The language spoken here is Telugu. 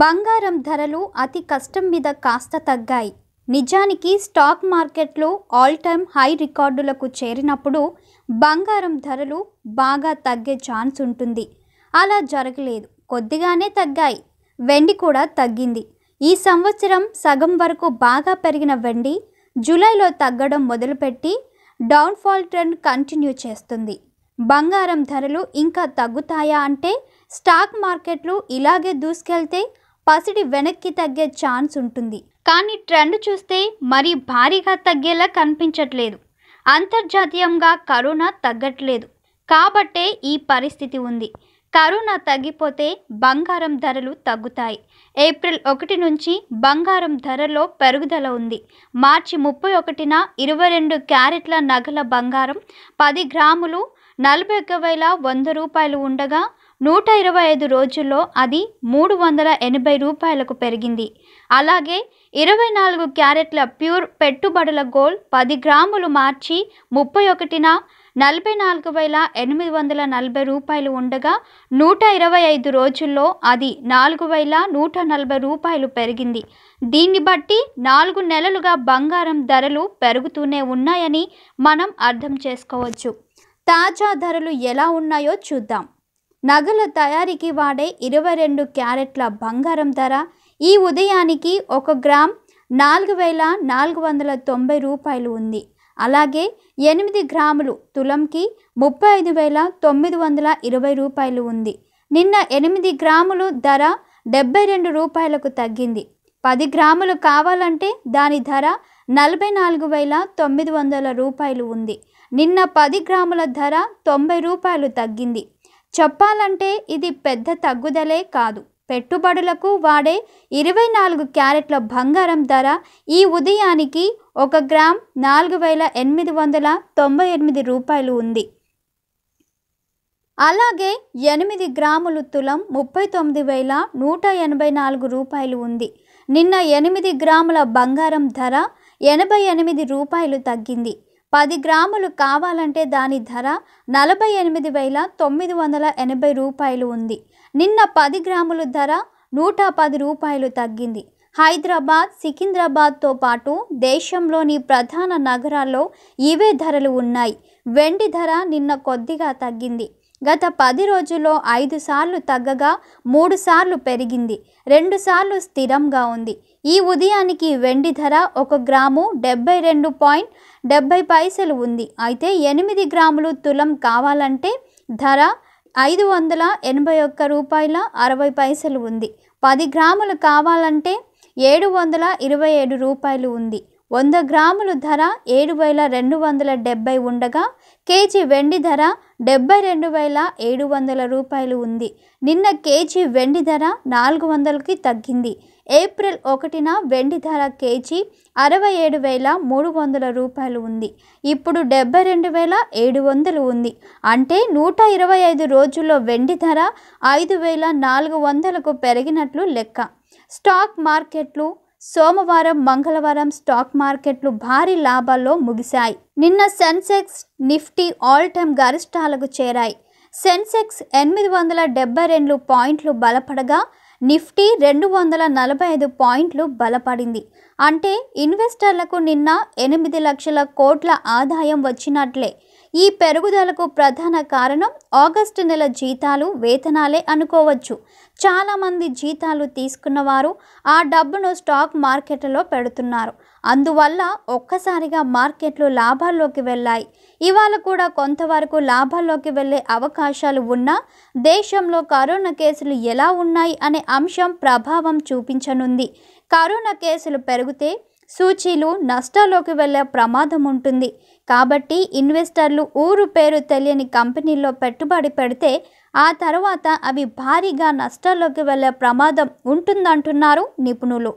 బంగారం ధరలు అతి కష్టం మీద కాస్త తగ్గాయి నిజానికి స్టాక్ మార్కెట్లో ఆల్ టైమ్ హై రికార్డులకు చేరినప్పుడు బంగారం ధరలు బాగా తగ్గే ఛాన్స్ ఉంటుంది అలా జరగలేదు కొద్దిగానే తగ్గాయి వెండి కూడా తగ్గింది ఈ సంవత్సరం సగం వరకు బాగా పెరిగిన వెండి జూలైలో తగ్గడం మొదలుపెట్టి డౌన్ఫాల్ ట్రెండ్ కంటిన్యూ చేస్తుంది బంగారం ధరలు ఇంకా తగ్గుతాయా అంటే స్టాక్ మార్కెట్లు ఇలాగే దూసుకెళ్తే పసిడి వెనక్కి తగ్గే ఛాన్స్ ఉంటుంది కానీ ట్రెండ్ చూస్తే మరీ భారీగా తగ్గేలా కనిపించట్లేదు అంతర్జాతీయంగా కరోనా తగ్గట్లేదు కాబట్టే ఈ పరిస్థితి ఉంది కరోనా తగ్గిపోతే బంగారం ధరలు తగ్గుతాయి ఏప్రిల్ ఒకటి నుంచి బంగారం ధరలో పెరుగుదల ఉంది మార్చి ముప్పై ఒకటిన ఇరవై రెండు క్యారెట్ల నగల బంగారం పది గ్రాములు నలభై ఒక వేల వంద రూపాయలు ఉండగా నూట ఇరవై ఐదు రోజుల్లో అది మూడు వందల ఎనభై రూపాయలకు పెరిగింది అలాగే ఇరవై నాలుగు క్యారెట్ల ప్యూర్ పెట్టుబడుల గోల్డ్ పది గ్రాములు మార్చి ముప్పై ఒకటిన నలభై నాలుగు వేల ఎనిమిది వందల నలభై రూపాయలు ఉండగా నూట ఇరవై ఐదు రోజుల్లో అది నాలుగు వేల నూట నలభై రూపాయలు పెరిగింది దీన్ని బట్టి నాలుగు నెలలుగా బంగారం ధరలు పెరుగుతూనే ఉన్నాయని మనం అర్థం చేసుకోవచ్చు తాజా ధరలు ఎలా ఉన్నాయో చూద్దాం నగల తయారీకి వాడే ఇరవై రెండు క్యారెట్ల బంగారం ధర ఈ ఉదయానికి ఒక గ్రామ్ నాలుగు వేల నాలుగు వందల తొంభై రూపాయలు ఉంది అలాగే ఎనిమిది గ్రాములు తులంకి ముప్పై ఐదు వేల తొమ్మిది వందల ఇరవై రూపాయలు ఉంది నిన్న ఎనిమిది గ్రాములు ధర డెబ్బై రెండు రూపాయలకు తగ్గింది పది గ్రాములు కావాలంటే దాని ధర నలభై నాలుగు వేల తొమ్మిది వందల రూపాయలు ఉంది నిన్న పది గ్రాముల ధర తొంభై రూపాయలు తగ్గింది చెప్పాలంటే ఇది పెద్ద తగ్గుదలే కాదు పెట్టుబడులకు వాడే ఇరవై నాలుగు క్యారెట్ల బంగారం ధర ఈ ఉదయానికి ఒక గ్రామ్ నాలుగు వేల ఎనిమిది వందల తొంభై ఎనిమిది రూపాయలు ఉంది అలాగే ఎనిమిది గ్రాములు తులం ముప్పై తొమ్మిది వేల నూట ఎనభై నాలుగు రూపాయలు ఉంది నిన్న ఎనిమిది గ్రాముల బంగారం ధర ఎనభై ఎనిమిది రూపాయలు తగ్గింది పది గ్రాములు కావాలంటే దాని ధర నలభై ఎనిమిది వేల తొమ్మిది వందల ఎనభై రూపాయలు ఉంది నిన్న పది గ్రాములు ధర నూట పది రూపాయలు తగ్గింది హైదరాబాద్ సికింద్రాబాద్తో పాటు దేశంలోని ప్రధాన నగరాల్లో ఇవే ధరలు ఉన్నాయి వెండి ధర నిన్న కొద్దిగా తగ్గింది గత పది రోజుల్లో ఐదు సార్లు తగ్గగా మూడు సార్లు పెరిగింది రెండు సార్లు స్థిరంగా ఉంది ఈ ఉదయానికి వెండి ధర ఒక గ్రాము డెబ్బై రెండు పాయింట్ డెబ్బై పైసలు ఉంది అయితే ఎనిమిది గ్రాములు తులం కావాలంటే ధర ఐదు వందల ఎనభై ఒక్క రూపాయల అరవై పైసలు ఉంది పది గ్రాములు కావాలంటే ఏడు వందల ఇరవై ఏడు రూపాయలు ఉంది వంద గ్రాములు ధర ఏడు వేల రెండు వందల డెబ్బై ఉండగా కేజీ వెండి ధర డెబ్బై రెండు వేల ఏడు వందల రూపాయలు ఉంది నిన్న కేజీ వెండి ధర నాలుగు వందలకి తగ్గింది ఏప్రిల్ ఒకటిన వెండి ధర కేజీ అరవై ఏడు వేల మూడు వందల రూపాయలు ఉంది ఇప్పుడు డెబ్బై రెండు వేల ఏడు వందలు ఉంది అంటే నూట ఇరవై ఐదు రోజుల్లో వెండి ధర ఐదు వేల నాలుగు వందలకు పెరిగినట్లు లెక్క స్టాక్ మార్కెట్లు సోమవారం మంగళవారం స్టాక్ మార్కెట్లు భారీ లాభాల్లో ముగిశాయి నిన్న సెన్సెక్స్ నిఫ్టీ ఆల్ టైమ్ గరిష్టాలకు చేరాయి సెన్సెక్స్ ఎనిమిది వందల డెబ్బై రెండు పాయింట్లు బలపడగా నిఫ్టీ రెండు వందల నలభై ఐదు పాయింట్లు బలపడింది అంటే ఇన్వెస్టర్లకు నిన్న ఎనిమిది లక్షల కోట్ల ఆదాయం వచ్చినట్లే ఈ పెరుగుదలకు ప్రధాన కారణం ఆగస్టు నెల జీతాలు వేతనాలే అనుకోవచ్చు చాలామంది జీతాలు తీసుకున్నవారు ఆ డబ్బును స్టాక్ మార్కెట్లో పెడుతున్నారు అందువల్ల ఒక్కసారిగా మార్కెట్లు లాభాల్లోకి వెళ్ళాయి ఇవాళ కూడా కొంతవరకు లాభాల్లోకి వెళ్ళే అవకాశాలు ఉన్నా దేశంలో కరోనా కేసులు ఎలా ఉన్నాయి అనే అంశం ప్రభావం చూపించనుంది కరోనా కేసులు పెరిగితే సూచీలు నష్టాల్లోకి వెళ్ళే ప్రమాదం ఉంటుంది కాబట్టి ఇన్వెస్టర్లు ఊరు పేరు తెలియని కంపెనీల్లో పెట్టుబడి పెడితే ఆ తర్వాత అవి భారీగా నష్టాల్లోకి వెళ్ళే ప్రమాదం ఉంటుందంటున్నారు నిపుణులు